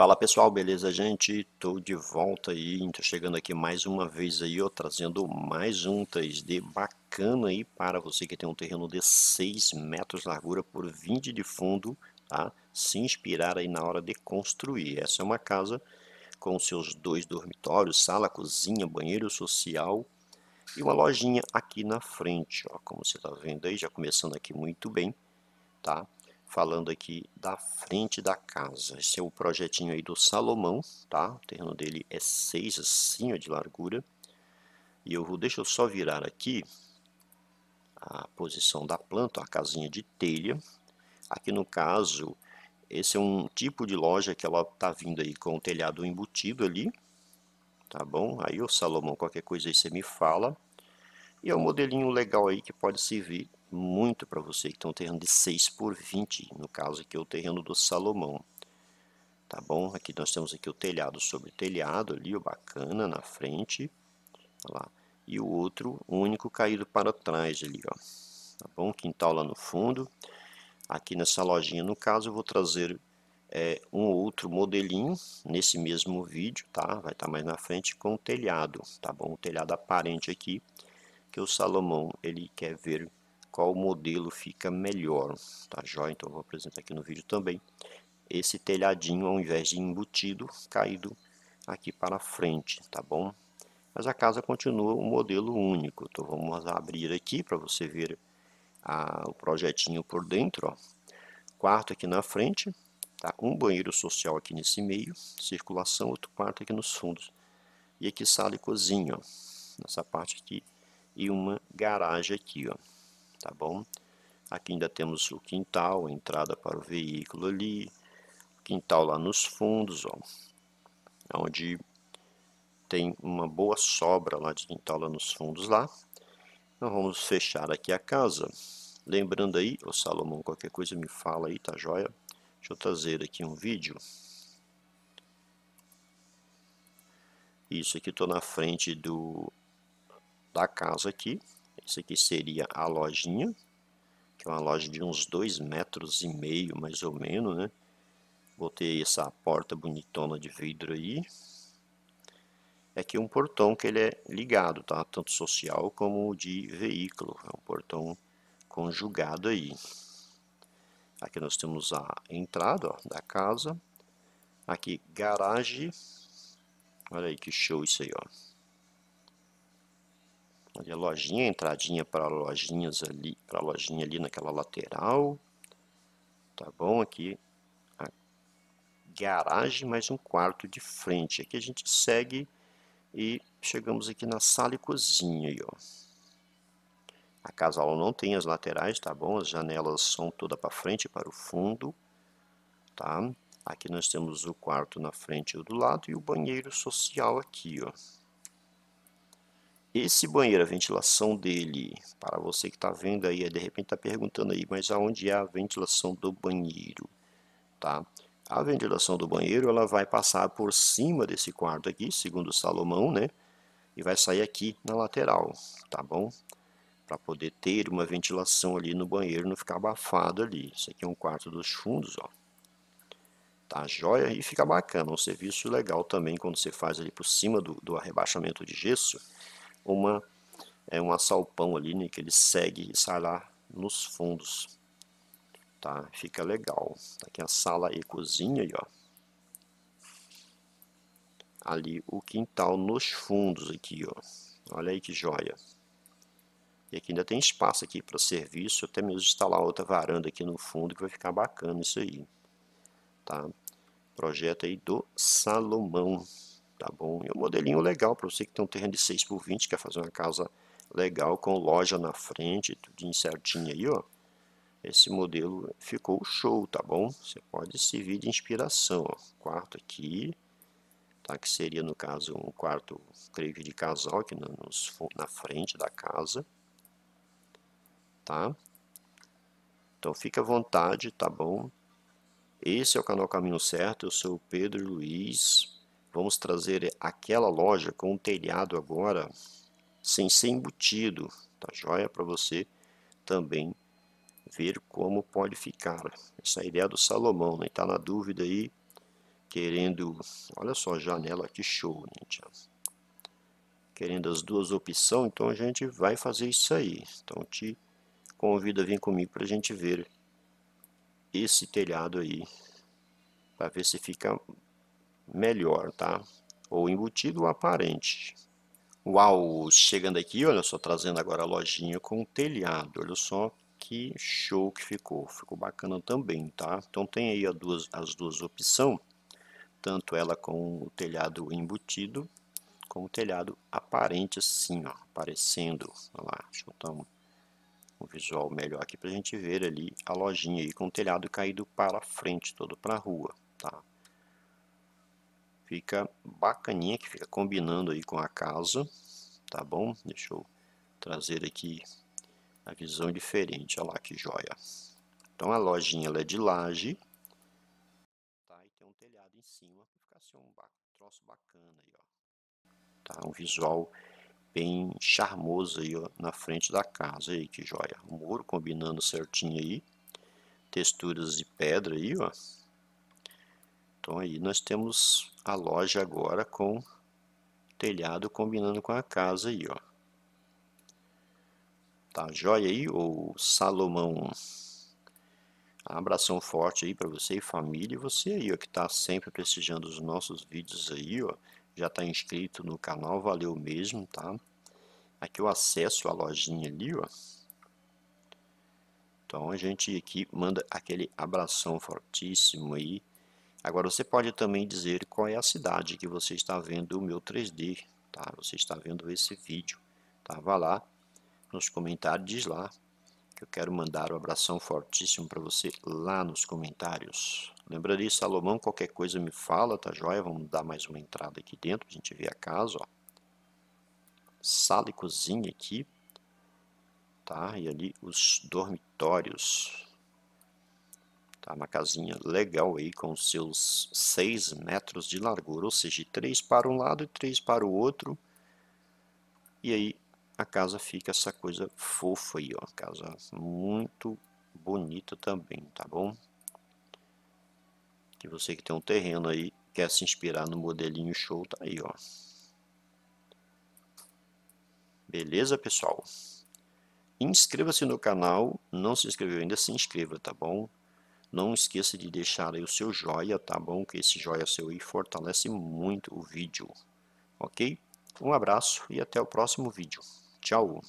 Fala pessoal, beleza gente? Tô de volta aí, tô chegando aqui mais uma vez aí, ó, trazendo mais um 3D bacana aí para você que tem um terreno de 6 metros de largura por 20 de fundo, tá? Se inspirar aí na hora de construir. Essa é uma casa com seus dois dormitórios, sala, cozinha, banheiro social e uma lojinha aqui na frente, ó, como você tá vendo aí, já começando aqui muito bem, tá? falando aqui da frente da casa. Esse é o projetinho aí do Salomão, tá? O terreno dele é 6 assim, ó, de largura. E eu vou, deixa eu só virar aqui a posição da planta, a casinha de telha. Aqui no caso, esse é um tipo de loja que ela tá vindo aí com o telhado embutido ali, tá bom? Aí o Salomão, qualquer coisa aí você me fala. E é um modelinho legal aí que pode servir muito para você que tem um terreno de 6 por 20, no caso aqui é o terreno do Salomão. Tá bom? Aqui nós temos aqui o telhado sobre telhado ali, o bacana na frente. Lá. E o outro, o único caído para trás ali, ó. Tá bom? Quintal lá no fundo. Aqui nessa lojinha, no caso, eu vou trazer é, um outro modelinho nesse mesmo vídeo, tá? Vai estar tá mais na frente com o telhado, tá bom? O telhado aparente aqui, que o Salomão, ele quer ver qual modelo fica melhor, tá joia? Então, vou apresentar aqui no vídeo também esse telhadinho, ao invés de embutido, caído aqui para frente, tá bom? Mas a casa continua um modelo único, então vamos abrir aqui para você ver a, o projetinho por dentro, ó. Quarto aqui na frente, tá? Um banheiro social aqui nesse meio, circulação, outro quarto aqui nos fundos. E aqui sala e cozinha, ó, nessa parte aqui, e uma garagem aqui, ó tá bom? Aqui ainda temos o quintal, a entrada para o veículo ali, quintal lá nos fundos, ó, onde tem uma boa sobra lá de quintal lá nos fundos lá. Então vamos fechar aqui a casa. Lembrando aí, o Salomão, qualquer coisa me fala aí, tá joia? Deixa eu trazer aqui um vídeo. Isso aqui, estou na frente do da casa aqui, isso aqui seria a lojinha, que é uma loja de uns dois metros e meio, mais ou menos, né? Botei essa porta bonitona de vidro aí. Aqui é um portão que ele é ligado, tá? Tanto social como de veículo. É um portão conjugado aí. Aqui nós temos a entrada ó, da casa. Aqui, garagem. Olha aí que show isso aí, ó. Olha a lojinha, entradinha para lojinhas ali, para lojinha ali naquela lateral. Tá bom? Aqui a garagem, mais um quarto de frente. Aqui a gente segue e chegamos aqui na sala e cozinha. Aí, ó. A casa não tem as laterais, tá bom? As janelas são toda para frente e para o fundo, tá? Aqui nós temos o quarto na frente e o do lado e o banheiro social aqui, ó. Esse banheiro, a ventilação dele, para você que está vendo aí, de repente está perguntando aí, mas aonde é a ventilação do banheiro? Tá? A ventilação do banheiro ela vai passar por cima desse quarto aqui, segundo Salomão, né? E vai sair aqui na lateral, tá bom? Para poder ter uma ventilação ali no banheiro, não ficar abafado ali. Isso aqui é um quarto dos fundos, ó. Tá joia? E fica bacana, um serviço legal também quando você faz ali por cima do, do arrebaixamento de gesso uma é um assalpão ali, né, que ele segue e sai lá nos fundos. Tá? Fica legal. Tá aqui a sala e cozinha aí, ó. Ali o quintal nos fundos aqui, ó. Olha aí que joia. E aqui ainda tem espaço aqui para serviço, até mesmo instalar outra varanda aqui no fundo, que vai ficar bacana isso aí. Tá? Projeto aí do Salomão tá bom? e um modelinho legal para você que tem um terreno de 6 por 20, quer fazer uma casa legal com loja na frente, tudo certinho aí, ó. Esse modelo ficou show, tá bom? Você pode servir de inspiração, ó. Quarto aqui, tá? Que seria, no caso, um quarto, creio que de casal, aqui nos, na frente da casa, tá? Então, fica à vontade, tá bom? Esse é o canal Caminho Certo, eu sou o Pedro Luiz, Vamos trazer aquela loja com um telhado agora sem ser embutido, tá joia? Para você também ver como pode ficar. Essa é ideia do Salomão, né? Tá na dúvida aí, querendo... Olha só a janela, que show, gente. Querendo as duas opções, então a gente vai fazer isso aí. Então te convido a vir comigo para a gente ver esse telhado aí, para ver se fica melhor, tá? Ou embutido ou aparente. Uau, chegando aqui, olha só, trazendo agora a lojinha com telhado, olha só que show que ficou, ficou bacana também, tá? Então tem aí as duas, as duas opções, tanto ela com o telhado embutido, como o telhado aparente assim, ó, aparecendo, olha lá, deixa eu um, um visual melhor aqui pra gente ver ali a lojinha aí com o telhado caído para frente, todo pra rua, tá? fica bacaninha, que fica combinando aí com a casa, tá bom? Deixa eu trazer aqui a visão diferente, olha lá que joia. Então a lojinha ela é de laje, tá? E tem um telhado em cima, fica assim um troço bacana aí, ó. Tá? Um visual bem charmoso aí ó, na frente da casa aí que joia o muro combinando certinho aí texturas de pedra aí ó então aí nós temos a loja agora com telhado combinando com a casa aí, ó. Tá joia aí, ou Salomão? Abração forte aí para você e família, e você aí, ó, que tá sempre prestigiando os nossos vídeos aí, ó. Já tá inscrito no canal, valeu mesmo, tá? Aqui eu acesso a lojinha ali, ó. Então a gente aqui manda aquele abração fortíssimo aí Agora você pode também dizer qual é a cidade que você está vendo o meu 3D, tá? Você está vendo esse vídeo, tá? Vá lá nos comentários, diz lá que eu quero mandar um abração fortíssimo para você lá nos comentários. Lembra disso, Salomão, qualquer coisa me fala, tá joia? Vamos dar mais uma entrada aqui dentro, a gente vê a casa, ó. Sala e cozinha aqui, tá? E ali os dormitórios, Tá? Uma casinha legal aí com seus 6 metros de largura, ou seja, 3 para um lado e 3 para o outro. E aí a casa fica essa coisa fofa aí, ó, casa muito bonita também, tá bom? Que você que tem um terreno aí, quer se inspirar no modelinho show, tá aí, ó. Beleza, pessoal? Inscreva-se no canal, não se inscreveu ainda, se inscreva, tá bom? Não esqueça de deixar aí o seu joia, tá bom? Que esse joia seu aí fortalece muito o vídeo, ok? Um abraço e até o próximo vídeo. Tchau!